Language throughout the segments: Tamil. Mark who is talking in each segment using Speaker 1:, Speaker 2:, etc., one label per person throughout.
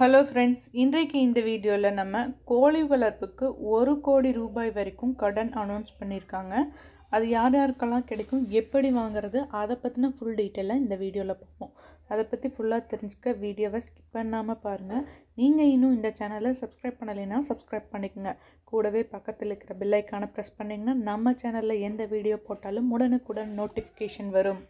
Speaker 1: ஹலோ ஃப்ரெண்ட்ஸ் இன்றைக்கு இந்த வீடியோவில் நம்ம கோழி வளர்ப்புக்கு ஒரு கோடி ரூபாய் வரைக்கும் கடன் அனௌன்ஸ் பண்ணியிருக்காங்க அது யார் யாருக்கெல்லாம் கிடைக்கும் எப்படி வாங்குறது அதை பற்றின ஃபுல் டீட்டெயிலாக இந்த வீடியோவில் பார்ப்போம் அதை பற்றி ஃபுல்லாக தெரிஞ்சுக்க வீடியோவை ஸ்கிப் பண்ணாமல் பாருங்கள் நீங்கள் இன்னும் இந்த சேனலை சப்ஸ்கிரைப் பண்ணலைன்னா சப்ஸ்கிரைப் பண்ணிக்கோங்க கூடவே பக்கத்தில் இருக்கிற பில்லைக்கான ப்ரெஸ் பண்ணிங்கன்னா நம்ம சேனலில் எந்த வீடியோ போட்டாலும் உடனுக்குடன் நோட்டிஃபிகேஷன் வரும்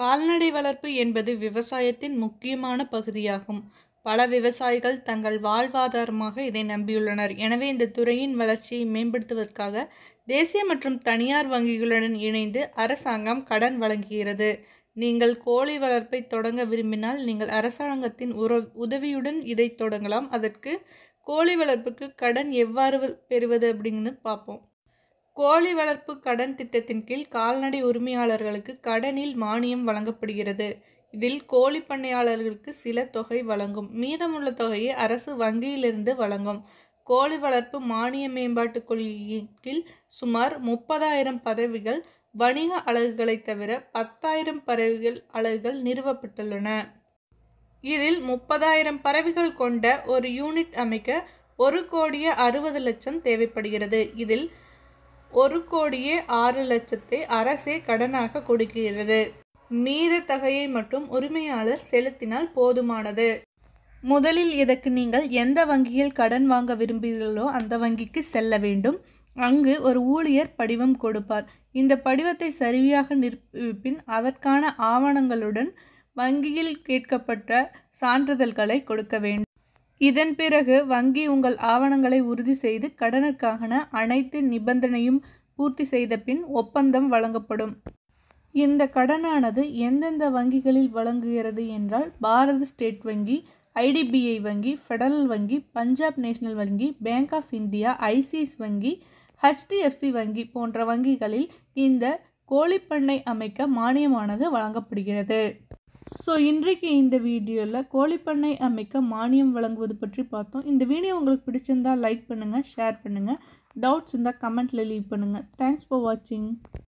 Speaker 1: கால்நடை வளர்ப்பு என்பது விவசாயத்தின் முக்கியமான பகுதியாகும் பல விவசாயிகள் தங்கள் வாழ்வாதாரமாக இதை நம்பியுள்ளனர் எனவே இந்த துறையின் வளர்ச்சியை மேம்படுத்துவதற்காக தேசிய மற்றும் தனியார் வங்கிகளுடன் இணைந்து அரசாங்கம் கடன் வழங்குகிறது நீங்கள் கோழி வளர்ப்பை தொடங்க விரும்பினால் நீங்கள் அரசாங்கத்தின் உற உதவியுடன் இதை தொடங்கலாம் அதற்கு கோழி வளர்ப்புக்கு கடன் எவ்வாறு பெறுவது அப்படின்னு பார்ப்போம் கோழி வளர்ப்பு கடன் திட்டத்தின் கீழ் கால்நடை உரிமையாளர்களுக்கு கடனில் மானியம் வழங்கப்படுகிறது இதில் கோழி பண்ணையாளர்களுக்கு சில தொகை வழங்கும் மீதமுள்ள தொகையை அரசு வங்கியிலிருந்து வழங்கும் கோழி வளர்ப்பு மானிய மேம்பாட்டுக் கொள்கையின் கீழ் சுமார் முப்பதாயிரம் பதவிகள் வணிக அலகுகளைத் தவிர பத்தாயிரம் பறவைகள் அலகுகள் நிறுவப்பட்டுள்ளன இதில் முப்பதாயிரம் பறவைகள் கொண்ட ஒரு யூனிட் அமைக்க ஒரு கோடியே அறுபது லட்சம் தேவைப்படுகிறது இதில் ஒரு கோடியே ஆறு லட்சத்தை அரசே கடனாக கொடுக்கிறது மீத தகையை மட்டும் உரிமையாளர் செலுத்தினால் போதுமானது முதலில் இதற்கு நீங்கள் எந்த வங்கியில் கடன் வாங்க விரும்புகிறீர்களோ அந்த வங்கிக்கு செல்ல வேண்டும் அங்கு ஒரு ஊழியர் படிவம் கொடுப்பார் இந்த படிவத்தை சரியாக நிரூபிப்பின் அதற்கான ஆவணங்களுடன் வங்கியில் கேட்கப்பட்ட சான்றிதழ்களை கொடுக்க வேண்டும் இதன் பிறகு வங்கி உங்கள் ஆவணங்களை உறுதி செய்து கடனுக்கான அனைத்து நிபந்தனையும் பூர்த்தி செய்த பின் ஒப்பந்தம் வழங்கப்படும் இந்த கடனானது எந்தெந்த வங்கிகளில் வழங்குகிறது என்றால் பாரத ஸ்டேட் வங்கி ஐடிபிஐ வங்கி ஃபெடரல் வங்கி பஞ்சாப் நேஷனல் வங்கி பேங்க் ஆஃப் இந்தியா ஐசிஎஸ் வங்கி ஹெச்டிஎஃப்சி வங்கி போன்ற வங்கிகளில் இந்த கோழிப்பண்ணை அமைக்க மானியமானது வழங்கப்படுகிறது ஸோ இன்றைக்கு இந்த வீடியோவில் கோழிப்பண்ணை அமைக்க மானியம் வழங்குவது பற்றி பார்த்தோம் இந்த வீடியோ உங்களுக்கு பிடிச்சிருந்தால் லைக் பண்ணுங்கள் ஷேர் பண்ணுங்கள் டவுட்ஸ் இருந்தால் கமெண்ட்டில் லீவ் பண்ணுங்கள் தேங்க்ஸ் ஃபார் வாட்சிங்